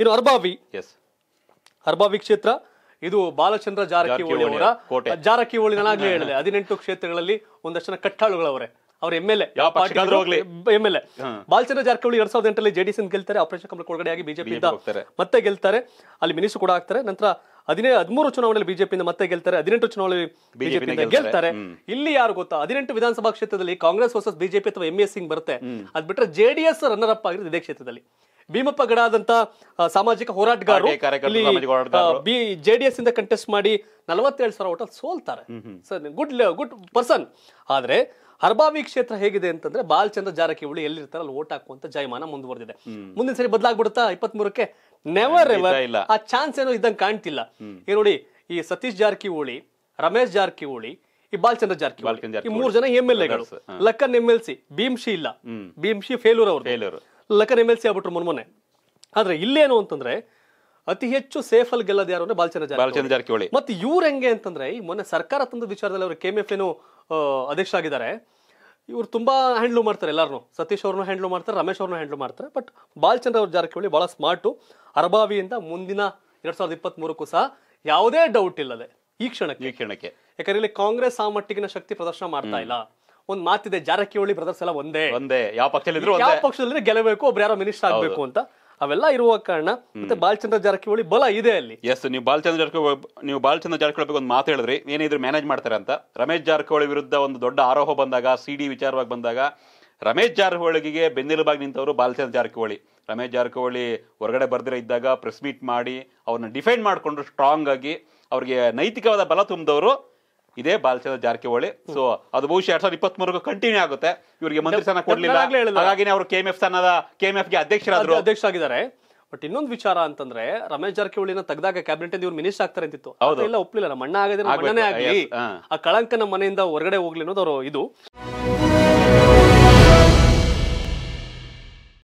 ಇನ್ನು ಅರ್ಬಾವಿ ಎಸ್ ಅರ್ಬಾವಿ ಕ್ಷೇತ್ರ ಇದು ಬಾಲಚಂದ್ರ ಜಾರಕಿಹೊಳಿ ಅವರ ಜಾರಕಿಹೊಳಿ ನಾನಾಗ್ಲೇ ಹೇಳಿದೆ ಹದಿನೆಂಟು ಕ್ಷೇತ್ರಗಳಲ್ಲಿ ಒಂದಷ್ಟು ಜನ ಕಟ್ಟಾಳುಗಳವರೇ ಅವ್ರ M L A M L A Balachandra Jarkiholi ಎರಡ್ ಸಾವಿರದ ಎಂಟರಲ್ಲಿ ಜೆಡಿಎಸ್ ಗೆಲ್ತಾರೆ ಆಪರೇಷನ್ ಕಮಲ ಒಳಗಡೆ ಆಗಿ ಬಿಜೆಪಿ ಮತ್ತೆ ಗೆಲ್ತಾರೆ ಅಲ್ಲಿ ಮಿನಿಸ್ಟರ್ ಕೂಡ ಆಗ್ತಾರೆ ನಂತರ ಹದಿನೈದು ಹದಿಮೂರು ಚುನಾವಣೆಯಲ್ಲಿ ಬಿಜೆಪಿಯಿಂದ ಮತ್ತೆ ಗೆಲ್ತಾರೆ ಹದಿನೆಂಟು ಚುನಾವಣೆಯಲ್ಲಿ ಬಿಜೆಪಿಯಿಂದ ಗೆಲ್ತಾರೆ ಇಲ್ಲಿ ಯಾರು ಗೊತ್ತಾ ಹದಿನೆಂಟು ವಿಧಾನಸಭಾ ಕ್ಷೇತ್ರದಲ್ಲಿ ಕಾಂಗ್ರೆಸ್ ವರ್ಸಸ್ ಬಿಜೆಪಿ ಅಥವಾ ಎಂ ಎಸ್ ಸಿಂಗ್ ಬರುತ್ತೆ ಅದ್ ಬಿಟ್ರೆ ಜೆಡಿಎಸ್ ರನ್ನರ್ ಅಪ್ ಆಗಿರೋದು ಇದೇ ಕ್ಷೇತ್ರದಲ್ಲಿ ಭೀಮಪ್ಪ ಗಡ ಆದಂತ ಸಾಮಾಜಿಕ ಹೋರಾಟಗಾರ ಬಿ ಜೆ ಡಿ ಎಸ್ ಇಂದ ಕಂಟೆಸ್ಟ್ ಮಾಡಿ ನಲವತ್ತೇಳು ಸಾವಿರ ಓಟಲ್ ಸೋಲ್ತಾರೆ ಗುಡ್ ಗುಡ್ ಪರ್ಸನ್ ಆದ್ರೆ ಹರ್ಬಾವಿ ಕ್ಷೇತ್ರ ಹೇಗಿದೆ ಅಂತಂದ್ರೆ ಬಾಲ್ಚಂದ್ರ ಜಾರಕಿಹೊಳಿ ಎಲ್ಲಿರ್ತಾರೆ ಅಲ್ಲಿ ಓಟ್ ಹಾಕುವಂತ ಜಯಮಾನ ಮುಂದುವರೆದಿದೆ ಮುಂದಿನ ಸರಿ ಬದಲಾಗ್ಬಿಡುತ್ತಾ ಇಪ್ಪತ್ತ್ ಮೂರಕ್ಕೆ ನೆವರ್ ಎವರ್ ಆ ಚಾನ್ಸ್ ಏನೋ ಇದ್ದಂಗೆ ಕಾಣ್ತಿಲ್ಲ ಈ ನೋಡಿ ಈ ಸತೀಶ್ ಜಾರಕಿಹೊಳಿ ರಮೇಶ್ ಜಾರಕಿಹೊಳಿ ಈ ಬಾಲ್ಚಂದ್ರ ಜಾರಕಿಹೊಳಿ ಈ ಮೂರು ಜನ ಎಂ ಎಲ್ ಎಗಳು Lakhan M L C Bhimshi ಇಲ್ಲ ಭೀಮ್ಶಿ ಫೇಲೂರ್ ಅವರು ಲಕನ್ ಎಮ್ ಎಲ್ ಸಿ ಆಗ್ಬಿಟ್ರು ಮೊನ್ನೆ ಆದ್ರೆ ಇಲ್ಲೇನು ಅಂತಂದ್ರೆ ಅತಿ ಹೆಚ್ಚು ಅಲ್ಲಿ ಗೆಲ್ಲದ ಯಾರು ಅಂದ್ರೆ ಬಾಲಚಂದ್ರ ಜಾರಕಿಹೊಳಿ ಮತ್ತೆ ಇವ್ರು ಹೆಂಗೆ ಅಂತಂದ್ರೆ ಈ ಮೊನ್ನೆ ಸರ್ಕಾರ ತಂದ ವಿಚಾರದಲ್ಲಿ ಅವರು ಕೆ ಎಂ ಎಫ್ ಏನು ಅಧ್ಯಕ್ಷ ಆಗಿದ್ದಾರೆ ಇವ್ರು ತುಂಬಾ ಹ್ಯಾಂಡ್ಲ್ ಮಾಡ್ತಾರೆ ಎಲ್ಲಾರು ಸತೀಶ್ ಅವ್ರನ್ನ ಹ್ಯಾಂಡ್ಲ್ ಮಾಡ್ತಾರೆ ರಮೇಶ್ ಅವ್ರನ್ನ ಹ್ಯಾಂಡ್ಲ್ ಮಾಡ್ತಾರೆ ಬಟ್ ಬಾಲಚಂದ್ರ ಅವ್ರ ಜಾರಕಿಹೊಳಿ ಬಹಳ ಸ್ಮಾರ್ಟು ಅರಬಾವಿಯಿಂದ ಮುಂದಿನ ಎರಡ್ ಸಾವಿರದ ಇಪ್ಪತ್ತ್ ಮೂರಕ್ಕೂ ಸಹ ಯಾವುದೇ ಡೌಟ್ ಇಲ್ಲದೆ ಈ ಕ್ಷಣಕ್ಕೆ ಈ ಕ್ಷಣಕ್ಕೆ ಯಾಕಂದ್ರೆ ಇಲ್ಲಿ ಕಾಂಗ್ರೆಸ್ ಆ ಮಟ್ಟಿಗಿನ ಶಕ್ತಿ ಪ್ರದರ್ಶನ ಮಾಡ್ತಾ ಇಲ್ಲ ಒಂದ್ ಮಾತಿದೆ ಜಾರಕಿಹೊಳಿ ಬ್ರದರ್ಸ್ ಎಲ್ಲ ಒಂದೇ ಒಂದೇ ಯಾವ ಪಕ್ಷದಲ್ಲಿ ಯಾವ ಪಕ್ಷದಲ್ಲಿ ಗೆಲ್ಲಬೇಕು ಒಬ್ರು ಯಾರೋ ಮಿನಿಸ್ಟರ್ ಆಗ್ಬೇಕು ಅಂತ ಅವೆಲ್ಲ ಇರುವ ಕಾರಣ ಮತ್ತೆ ಬಾಲಚಂದ್ರ ಜಾರಕಿಹೊಳಿ ಬಲ ಇದೆ ಅಲ್ಲಿ ಎಸ್ ನೀವು ಬಾಲಚಂದ್ರ ಜಾರಕಿಹೊಳಿ ನೀವು ಬಾಲಚಂದ್ರ ಜಾರಕಿಹೊಳಿ ಬಗ್ಗೆ ಒಂದು ಮಾತು ಹೇಳಿದ್ರಿ ಏನಿದ್ರು ಮ್ಯಾನೇಜ್ ಮಾಡ್ತಾರೆ ಅಂತ ರಮೇಶ್ ಜಾರಕಿಹೊಳಿ ವಿರುದ್ಧ ಒಂದು ದೊಡ್ಡ ಆರೋಪ ಬಂದಾಗ ಸಿಡಿ ವಿಚಾರವಾಗಿ ಬಂದಾಗ ರಮೇಶ್ ಜಾರಕಿಹೊಳಿಗೆ ಬೆನ್ನೆಲುಬಾಗಿ ನಿಂತವರು ಬಾಲಚಂದ್ರ ಜಾರಕಿಹೊಳಿ ರಮೇಶ್ ಜಾರಕಿಹೊಳಿ ಹೊರಗಡೆ ಬರ್ದಿರ ಇದ್ದಾಗ ಪ್ರೆಸ್ ಮೀಟ್ ಮಾಡಿ ಅವ್ರನ್ನ ಡಿಫೆಂಡ್ ಮಾಡಿಕೊಂಡು ಸ್ಟ್ರಾಂಗ್ ಆಗಿ ಅವ್ರಿಗೆ ನೈತಿಕವಾದ ಬಲ ತುಂಬಿದವರು ಇದೇ ಬಾಲಚಂದ್ರ ಜಾರಕಿಹೊಳಿ ಸೊ ಅದು ಬಹುಶಃ ಎರಡ್ ಸಾವಿರದ ಇಪ್ಪತ್ಮೂರಕ್ಕೂ ಕಂಟಿನ್ಯೂ ಆಗುತ್ತೆ ಇವರಿಗೆ ಮಂತ್ರಿ ಸ್ಥಾನ ಕೊಡ್ಲಿಲ್ಲ ಹಾಗಾಗಿ ಅವರು ಕೆಎಂಎಫ್ ಸ್ಥಾನದ ಕೆಎಂಎಫ್ ಗೆ ಅಧ್ಯಕ್ಷರಾದ್ರು ಆಗಿದ್ದಾರೆ ಬಟ್ ಇನ್ನೊಂದು ವಿಚಾರ ಅಂತಂದ್ರೆ ರಮೇಶ್ ಜಾರಕಿಹೊಳಿನ ತೆಗ್ದಾಗ ಕ್ಯಾಬಿನೆಟ್ ಇವ್ರು ಮಿನಿಸ್ಟರ್ ಆಗ್ತಾರೆ ಅಂತಿತ್ತು ಇಲ್ಲ ಒಪ್ಲಿಲ್ಲ ನಮ್ಮ ಅಣ್ಣ ಆಗಲಿ ಆ ಕಳಂಕ ನಮ್ಮ ಮನೆಯಿಂದ ಹೊರಗಡೆ ಹೋಗ್ಲಿ ಅನ್ನೋದು ಅವರು ಇದು